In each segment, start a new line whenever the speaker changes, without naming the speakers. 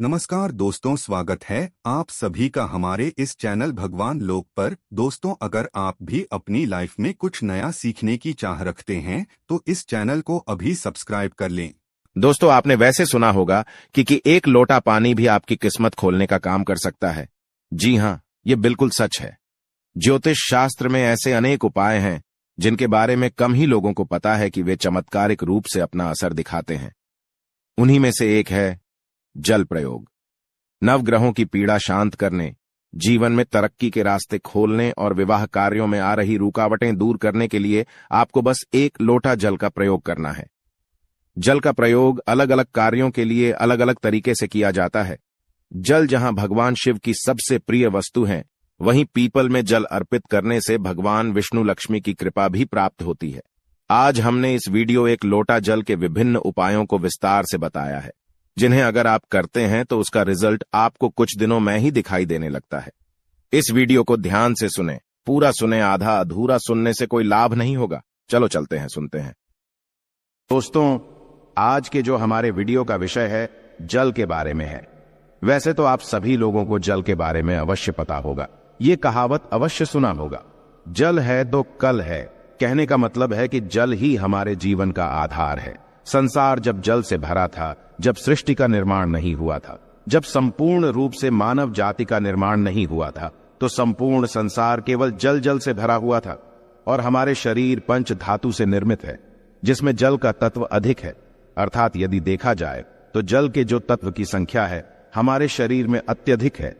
नमस्कार दोस्तों स्वागत है आप सभी का हमारे इस चैनल भगवान लोक पर दोस्तों अगर आप भी अपनी लाइफ में कुछ नया सीखने की चाह रखते हैं तो इस चैनल को अभी सब्सक्राइब कर लें दोस्तों आपने वैसे सुना होगा कि कि एक लोटा पानी भी आपकी किस्मत खोलने का काम कर सकता है जी हाँ ये बिल्कुल सच है ज्योतिष शास्त्र में ऐसे अनेक उपाय हैं जिनके बारे में कम ही लोगों को पता है कि वे चमत्कारिक रूप से अपना असर दिखाते हैं उन्हीं में से एक है जल प्रयोग नवग्रहों की पीड़ा शांत करने जीवन में तरक्की के रास्ते खोलने और विवाह कार्यों में आ रही रुकावटें दूर करने के लिए आपको बस एक लोटा जल का प्रयोग करना है जल का प्रयोग अलग अलग कार्यों के लिए अलग अलग तरीके से किया जाता है जल जहां भगवान शिव की सबसे प्रिय वस्तु है वहीं पीपल में जल अर्पित करने से भगवान विष्णु लक्ष्मी की कृपा भी प्राप्त होती है आज हमने इस वीडियो एक लोटा जल के विभिन्न उपायों को विस्तार से बताया है जिन्हें अगर आप करते हैं तो उसका रिजल्ट आपको कुछ दिनों में ही दिखाई देने लगता है इस वीडियो को ध्यान से सुने पूरा सुने आधा अधूरा सुनने से कोई लाभ नहीं होगा चलो चलते हैं सुनते हैं दोस्तों आज के जो हमारे वीडियो का विषय है जल के बारे में है वैसे तो आप सभी लोगों को जल के बारे में अवश्य पता होगा ये कहावत अवश्य सुना होगा जल है तो कल है कहने का मतलब है कि जल ही हमारे जीवन का आधार है संसार जब जल से भरा था जब सृष्टि का निर्माण नहीं हुआ था जब संपूर्ण रूप से मानव जाति का निर्माण नहीं हुआ था तो संपूर्ण संसार केवल जल जल से भरा हुआ था और हमारे शरीर पंच धातु से निर्मित है जिसमें जल का तत्व अधिक है अर्थात यदि देखा जाए तो जल के जो तत्व की संख्या है हमारे शरीर में अत्यधिक है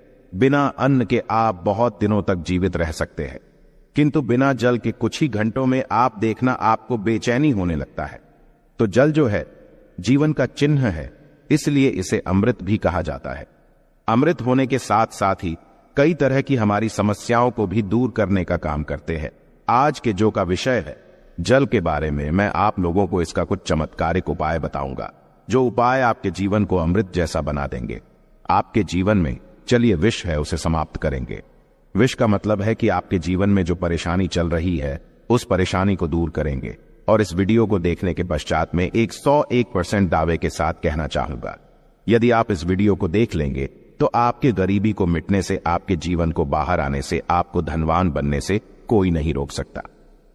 बिना अन्न के आप बहुत दिनों तक जीवित रह सकते हैं किंतु बिना जल के कुछ ही घंटों में आप देखना आपको बेचैनी होने लगता है तो जल जो है जीवन का चिन्ह है इसलिए इसे अमृत भी कहा जाता है अमृत होने के साथ साथ ही कई तरह की हमारी समस्याओं को भी दूर करने का काम करते हैं आज के जो का विषय है जल के बारे में मैं आप लोगों को इसका कुछ चमत्कारिक उपाय बताऊंगा जो उपाय आपके जीवन को अमृत जैसा बना देंगे आपके जीवन में चलिए विष है उसे समाप्त करेंगे विष का मतलब है कि आपके जीवन में जो परेशानी चल रही है उस परेशानी को दूर करेंगे और इस वीडियो को देखने के पश्चात में 101 परसेंट दावे के साथ कहना चाहूंगा यदि आप इस वीडियो को देख लेंगे तो आपके गरीबी को मिटने से आपके जीवन को बाहर आने से आपको धनवान बनने से कोई नहीं रोक सकता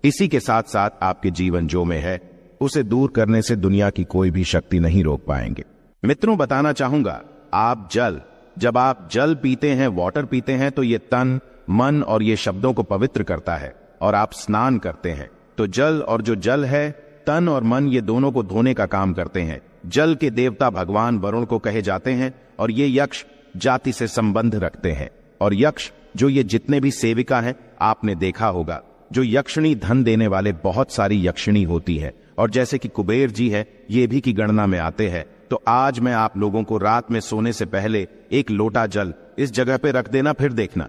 इसी के साथ साथ आपके जीवन जो में है उसे दूर करने से दुनिया की कोई भी शक्ति नहीं रोक पाएंगे मित्रों बताना चाहूंगा आप जल जब आप जल पीते हैं वाटर पीते हैं तो ये तन मन और ये शब्दों को पवित्र करता है और आप स्नान करते हैं तो जल और जो जल है तन और मन ये दोनों को धोने का काम करते हैं जल के देवता भगवान वरुण को कहे जाते हैं और ये यक्ष जाति से संबंध रखते हैं और यक्ष जो ये जितने भी सेविका हैं आपने देखा होगा जो यक्षिणी धन देने वाले बहुत सारी यक्षिणी होती है और जैसे कि कुबेर जी है ये भी की गणना में आते हैं तो आज मैं आप लोगों को रात में सोने से पहले एक लोटा जल इस जगह पे रख देना फिर देखना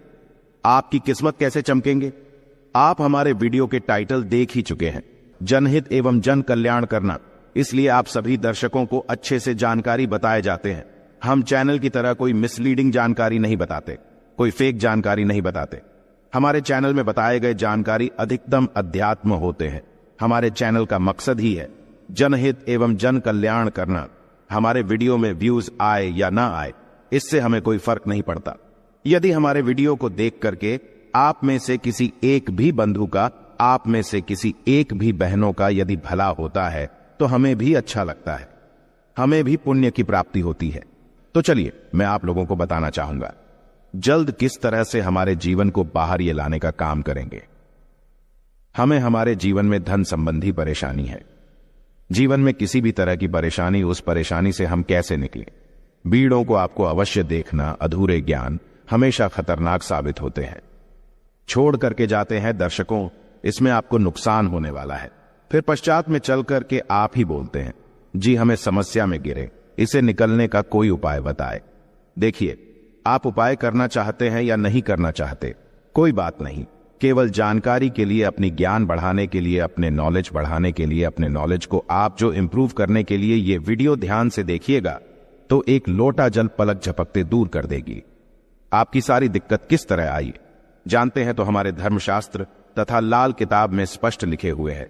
आपकी किस्मत कैसे चमकेंगे आप हमारे वीडियो के टाइटल देख ही चुके हैं जनहित एवं जन कल्याण करना इसलिए आप सभी दर्शकों को अच्छे से जानकारी बताए जाते हैं हम चैनल की तरह कोई मिसलीडिंग जानकारी नहीं बताते कोई फेक जानकारी नहीं बताते हमारे चैनल में बताए गए जानकारी अधिकतम अध्यात्म होते हैं हमारे चैनल का मकसद ही है जनहित एवं जन कल्याण करना हमारे वीडियो में व्यूज आए या ना आए इससे हमें कोई फर्क नहीं पड़ता यदि हमारे वीडियो को देख करके आप में से किसी एक भी बंधु का आप में से किसी एक भी बहनों का यदि भला होता है तो हमें भी अच्छा लगता है हमें भी पुण्य की प्राप्ति होती है तो चलिए मैं आप लोगों को बताना चाहूंगा जल्द किस तरह से हमारे जीवन को बाहर ये लाने का काम करेंगे हमें हमारे जीवन में धन संबंधी परेशानी है जीवन में किसी भी तरह की परेशानी उस परेशानी से हम कैसे निकले बीड़ों को आपको अवश्य देखना अधूरे ज्ञान हमेशा खतरनाक साबित होते हैं छोड़ करके जाते हैं दर्शकों इसमें आपको नुकसान होने वाला है फिर पश्चात में चल करके आप ही बोलते हैं जी हमें समस्या में गिरे इसे निकलने का कोई उपाय बताए देखिए आप उपाय करना चाहते हैं या नहीं करना चाहते कोई बात नहीं केवल जानकारी के लिए अपनी ज्ञान बढ़ाने के लिए अपने नॉलेज बढ़ाने के लिए अपने नॉलेज को आप जो इंप्रूव करने के लिए ये वीडियो ध्यान से देखिएगा तो एक लोटा जल पलक झपकते दूर कर देगी आपकी सारी दिक्कत किस तरह आई जानते हैं तो हमारे धर्मशास्त्र तथा लाल किताब में स्पष्ट लिखे हुए हैं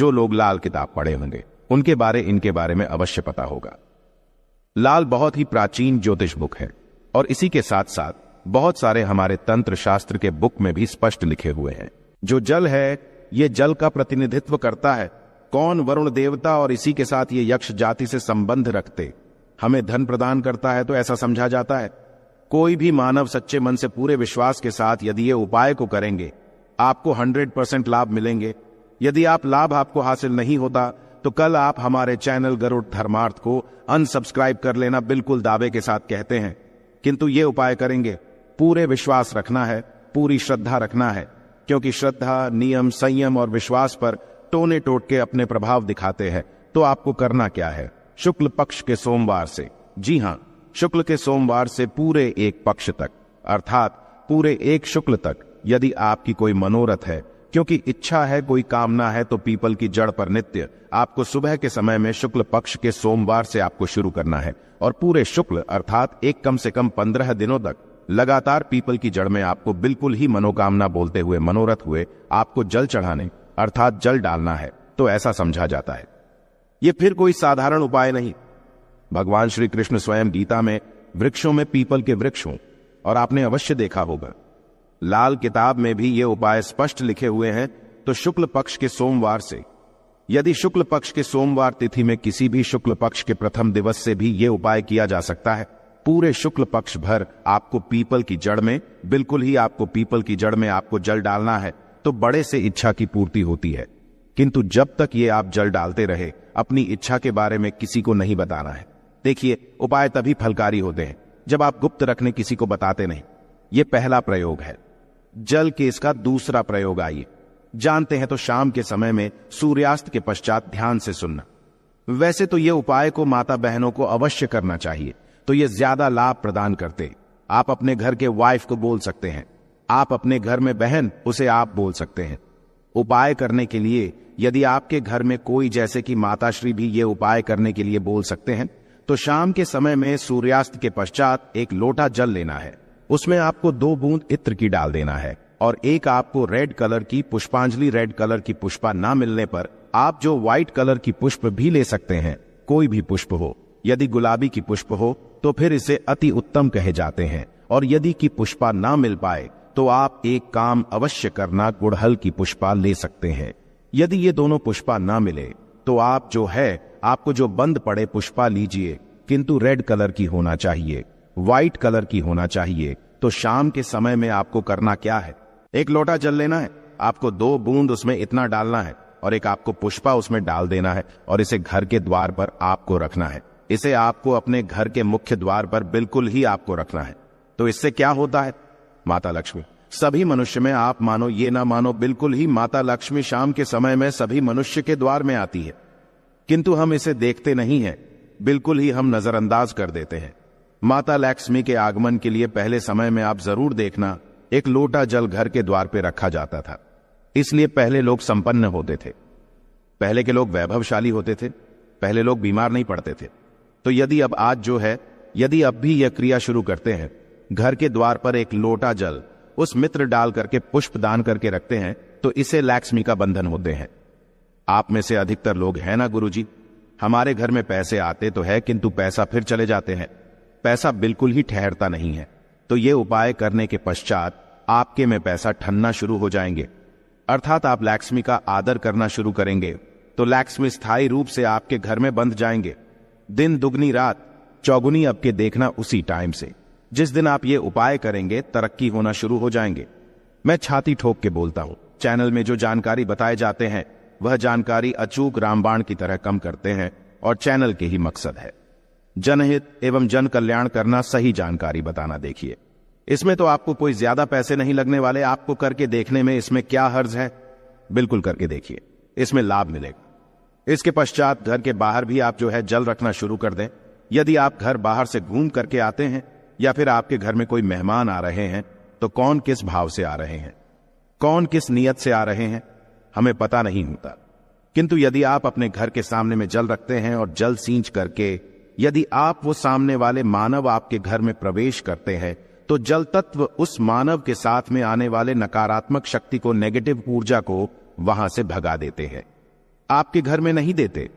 जो लोग लाल किताब पढ़े होंगे उनके बारे इनके बारे में अवश्य पता होगा लाल बहुत ही प्राचीन ज्योतिष बुक है और इसी के साथ साथ बहुत सारे हमारे तंत्र शास्त्र के बुक में भी स्पष्ट लिखे हुए हैं जो जल है ये जल का प्रतिनिधित्व करता है कौन वरुण देवता और इसी के साथ ये यक्ष जाति से संबंध रखते हमें धन प्रदान करता है तो ऐसा समझा जाता है कोई भी मानव सच्चे मन से पूरे विश्वास के साथ यदि ये उपाय को करेंगे आपको 100 परसेंट लाभ मिलेंगे यदि आप लाभ आपको हासिल नहीं होता तो कल आप हमारे चैनल गरुड़ धर्मार्थ को अनसब्सक्राइब कर लेना बिल्कुल दावे के साथ कहते हैं किंतु ये उपाय करेंगे पूरे विश्वास रखना है पूरी श्रद्धा रखना है क्योंकि श्रद्धा नियम संयम और विश्वास पर टोने टोट के अपने प्रभाव दिखाते हैं तो आपको करना क्या है शुक्ल पक्ष के सोमवार से जी हाँ शुक्ल के सोमवार से पूरे एक पक्ष तक अर्थात पूरे एक शुक्ल तक यदि आपकी कोई मनोरथ है क्योंकि इच्छा है कोई कामना है तो पीपल की जड़ पर नित्य आपको सुबह के समय में शुक्ल पक्ष के सोमवार से आपको शुरू करना है और पूरे शुक्ल अर्थात एक कम से कम पंद्रह दिनों तक लगातार पीपल की जड़ में आपको बिल्कुल ही मनोकामना बोलते हुए मनोरथ हुए आपको जल चढ़ाने अर्थात जल डालना है तो ऐसा समझा जाता है ये फिर कोई साधारण उपाय नहीं भगवान श्री कृष्ण स्वयं गीता में वृक्षों में पीपल के वृक्ष हों और आपने अवश्य देखा होगा लाल किताब में भी ये उपाय स्पष्ट लिखे हुए हैं तो शुक्ल पक्ष के सोमवार से यदि शुक्ल पक्ष के सोमवार तिथि में किसी भी शुक्ल पक्ष के प्रथम दिवस से भी ये उपाय किया जा सकता है पूरे शुक्ल पक्ष भर आपको पीपल की जड़ में बिल्कुल ही आपको पीपल की जड़ में आपको जल डालना है तो बड़े से इच्छा की पूर्ति होती है किंतु जब तक ये आप जल डालते रहे अपनी इच्छा के बारे में किसी को नहीं बताना है देखिए उपाय तभी फलकारी होते हैं जब आप गुप्त रखने किसी को बताते नहीं यह पहला प्रयोग है जल के इसका दूसरा प्रयोग आइए जानते हैं तो शाम के समय में सूर्यास्त के पश्चात ध्यान से सुनना वैसे तो यह उपाय को माता बहनों को अवश्य करना चाहिए तो यह ज्यादा लाभ प्रदान करते आप अपने घर के वाइफ को बोल सकते हैं आप अपने घर में बहन उसे आप बोल सकते हैं उपाय करने के लिए यदि आपके घर में कोई जैसे कि माताश्री भी ये उपाय करने के लिए बोल सकते हैं तो शाम के समय में सूर्यास्त के पश्चात एक लोटा जल लेना है उसमें आपको दो बूंद इत्र की डाल देना है और एक आपको रेड कलर की पुष्पांजलि रेड कलर की पुष्पा ना मिलने पर आप जो व्हाइट कलर की पुष्प भी ले सकते हैं कोई भी पुष्प हो यदि गुलाबी की पुष्प हो तो फिर इसे अति उत्तम कहे जाते हैं और यदि की पुष्पा ना मिल पाए तो आप एक काम अवश्य करना गुड़हल की पुष्पा ले सकते हैं यदि ये दोनों पुष्पा ना मिले तो आप जो है आपको जो बंद पड़े पुष्पा लीजिए किंतु रेड कलर की होना चाहिए व्हाइट कलर की होना चाहिए तो शाम के समय में आपको करना क्या है एक लोटा जल लेना है आपको दो बूंद उसमें इतना डालना है और एक आपको पुष्पा उसमें डाल देना है और इसे घर के द्वार पर आपको रखना है इसे आपको अपने घर के मुख्य द्वार पर बिल्कुल ही आपको रखना है तो इससे क्या होता है माता लक्ष्मी सभी मनुष्य में आप मानो ये ना मानो बिल्कुल ही माता लक्ष्मी शाम के समय में सभी मनुष्य के द्वार में आती है किंतु हम इसे देखते नहीं हैं बिल्कुल ही हम नजरअंदाज कर देते हैं माता लक्ष्मी के आगमन के लिए पहले समय में आप जरूर देखना एक लोटा जल घर के द्वार पर रखा जाता था इसलिए पहले लोग संपन्न होते थे पहले के लोग वैभवशाली होते थे पहले लोग बीमार नहीं पड़ते थे तो यदि अब आज जो है यदि अब भी यह क्रिया शुरू करते हैं घर के द्वार पर एक लोटा जल उस मित्र डाल करके पुष्प दान करके रखते हैं तो इसे लक्ष्मी का बंधन होते हैं आप में से अधिकतर लोग हैं ना गुरुजी हमारे घर में पैसे आते तो है किंतु पैसा फिर चले जाते हैं पैसा बिल्कुल ही ठहरता नहीं है तो ये उपाय करने के पश्चात आपके में पैसा ठनना शुरू हो जाएंगे अर्थात आप लैक्समी का आदर करना शुरू करेंगे तो लैक्समी स्थायी रूप से आपके घर में बंध जाएंगे दिन दुगनी रात चौगुनी अब के देखना उसी टाइम से जिस दिन आप ये उपाय करेंगे तरक्की होना शुरू हो जाएंगे मैं छाती ठोक के बोलता हूं चैनल में जो जानकारी बताए जाते हैं वह जानकारी अचूक रामबाण की तरह कम करते हैं और चैनल के ही मकसद है जनहित एवं जन कल्याण करना सही जानकारी बताना देखिए इसमें तो आपको कोई ज्यादा पैसे नहीं लगने वाले आपको करके देखने में इसमें क्या हर्ज है बिल्कुल करके देखिए इसमें लाभ मिलेगा इसके पश्चात घर के बाहर भी आप जो है जल रखना शुरू कर दें यदि आप घर बाहर से घूम करके आते हैं या फिर आपके घर में कोई मेहमान आ रहे हैं तो कौन किस भाव से आ रहे हैं कौन किस नियत से आ रहे हैं हमें पता नहीं होता किंतु यदि आप अपने घर के सामने में जल रखते हैं और जल सींच करके यदि आप वो सामने वाले मानव आपके घर में प्रवेश करते हैं तो जल तत्व उस मानव के साथ में आने वाले नकारात्मक शक्ति को नेगेटिव ऊर्जा को वहां से भगा देते हैं आपके घर में नहीं देते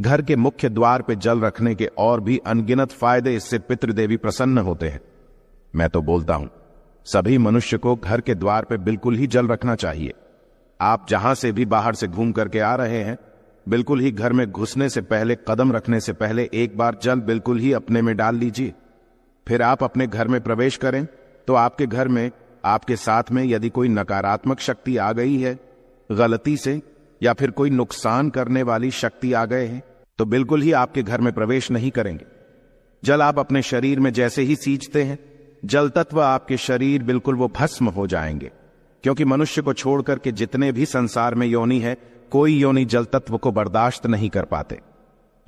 घर के मुख्य द्वार पर जल रखने के और भी अनगिनत फायदे इससे पितृदेवी प्रसन्न होते हैं मैं तो बोलता हूं सभी मनुष्य को घर के द्वार पर बिल्कुल ही जल रखना चाहिए आप जहां से भी बाहर से घूम करके आ रहे हैं बिल्कुल ही घर में घुसने से पहले कदम रखने से पहले एक बार जल बिल्कुल ही अपने में डाल लीजिए फिर आप अपने घर में प्रवेश करें तो आपके घर में आपके साथ में यदि कोई नकारात्मक शक्ति आ गई है गलती से या फिर कोई नुकसान करने वाली शक्ति आ गए हैं तो बिल्कुल ही आपके घर में प्रवेश नहीं करेंगे जल आप अपने शरीर में जैसे ही सींचते हैं जल तत्व आपके शरीर बिल्कुल वो भस्म हो जाएंगे क्योंकि मनुष्य को छोड़कर के जितने भी संसार में योनि है कोई योनि जल तत्व को बर्दाश्त नहीं कर पाते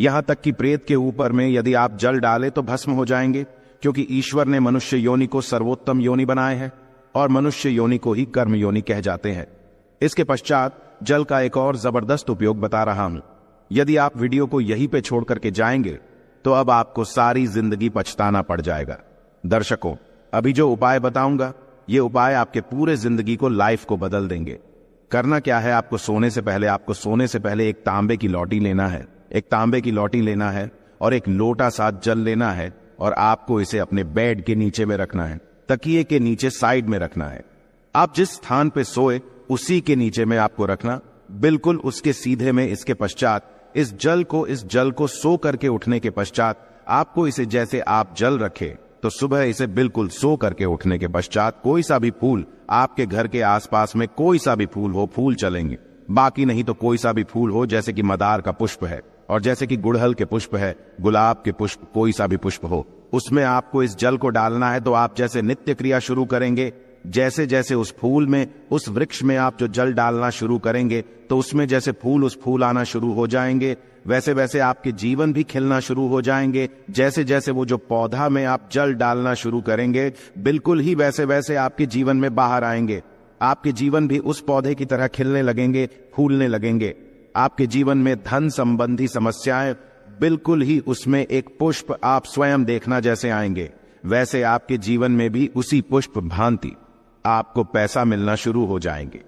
यहां तक कि प्रेत के ऊपर में यदि आप जल डाले तो भस्म हो जाएंगे क्योंकि ईश्वर ने मनुष्य योनि को सर्वोत्तम योनि बनाए हैं और मनुष्य योनि को ही कर्म योनि कह जाते हैं इसके पश्चात जल का एक और जबरदस्त उपयोग बता रहा हूं यदि आप वीडियो को यहीं पे छोड़ करके जाएंगे तो अब आपको सारी जिंदगी पछताना पड़ जाएगा दर्शकों अभी जो उपाय बताऊंगा ये उपाय आपके पूरे जिंदगी को लाइफ को बदल देंगे करना क्या है आपको सोने से पहले आपको सोने से पहले एक तांबे की लौटी लेना है एक तांबे की लौटी लेना है और एक लोटा साथ जल लेना है और आपको इसे अपने बेड के नीचे में रखना है तकिए के नीचे साइड में रखना है आप जिस स्थान पे सोए उसी के नीचे में आपको रखना बिल्कुल उसके सीधे में इसके पश्चात इस जल को इस जल को सो करके उठने के पश्चात आपको इसे जैसे आप जल रखे तो सुबह इसे बिल्कुल सो करके उठने के पश्चात कोई सा भी फूल आपके घर के आसपास में कोई सा भी फूल हो फूल चलेंगे बाकी नहीं तो कोई सा भी फूल हो जैसे कि मदार का पुष्प है और जैसे कि गुड़हल के पुष्प है गुलाब के पुष्प कोई सा भी पुष्प हो उसमें आपको इस जल को डालना है तो आप जैसे नित्य क्रिया शुरू करेंगे जैसे जैसे उस फूल में उस वृक्ष में आप जो जल डालना शुरू करेंगे तो उसमें जैसे फूल उस फूल आना शुरू हो जाएंगे वैसे वैसे आपके जीवन भी खिलना शुरू हो जाएंगे जैसे जैसे वो जो पौधा में आप जल डालना शुरू करेंगे बिल्कुल ही वैसे वैसे आपके जीवन में बाहर आएंगे आपके जीवन भी उस पौधे की तरह खिलने लगेंगे फूलने लगेंगे आपके जीवन में धन संबंधी समस्याएं बिल्कुल ही उसमें एक पुष्प आप स्वयं देखना जैसे आएंगे वैसे आपके जीवन में भी उसी पुष्प भांति आपको पैसा मिलना शुरू हो जाएंगे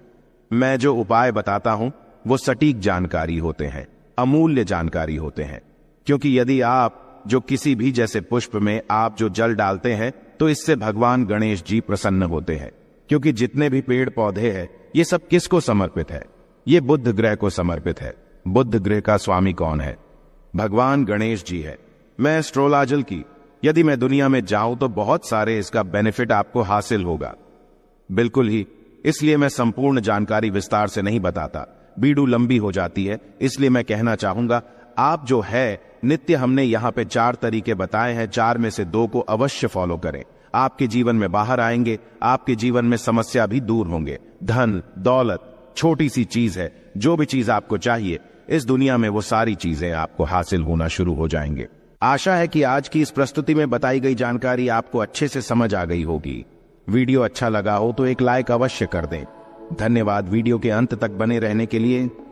मैं जो उपाय बताता हूं वो सटीक जानकारी होते हैं अमूल्य जानकारी होते हैं क्योंकि यदि आप जो किसी भी जैसे पुष्प में आप जो जल डालते हैं तो इससे भगवान गणेश जी प्रसन्न होते हैं क्योंकि जितने भी पेड़ पौधे हैं ये सब किसको समर्पित है ये बुद्ध ग्रह को समर्पित है बुद्ध ग्रह का स्वामी कौन है भगवान गणेश जी है मैं एस्ट्रोलॉजल की यदि मैं दुनिया में जाऊं तो बहुत सारे इसका बेनिफिट आपको हासिल होगा बिल्कुल ही इसलिए मैं संपूर्ण जानकारी विस्तार से नहीं बताता बीडू लंबी हो जाती है इसलिए मैं कहना चाहूंगा आप जो है नित्य हमने यहाँ पे चार तरीके बताए हैं चार में से दो को अवश्य फॉलो करें आपके जीवन में बाहर आएंगे आपके जीवन में समस्या भी दूर होंगे धन दौलत छोटी सी चीज है जो भी चीज आपको चाहिए इस दुनिया में वो सारी चीजें आपको हासिल होना शुरू हो जाएंगे आशा है कि आज की इस प्रस्तुति में बताई गई जानकारी आपको अच्छे से समझ आ गई होगी वीडियो अच्छा लगा हो तो एक लाइक अवश्य कर दें धन्यवाद वीडियो के अंत तक बने रहने के लिए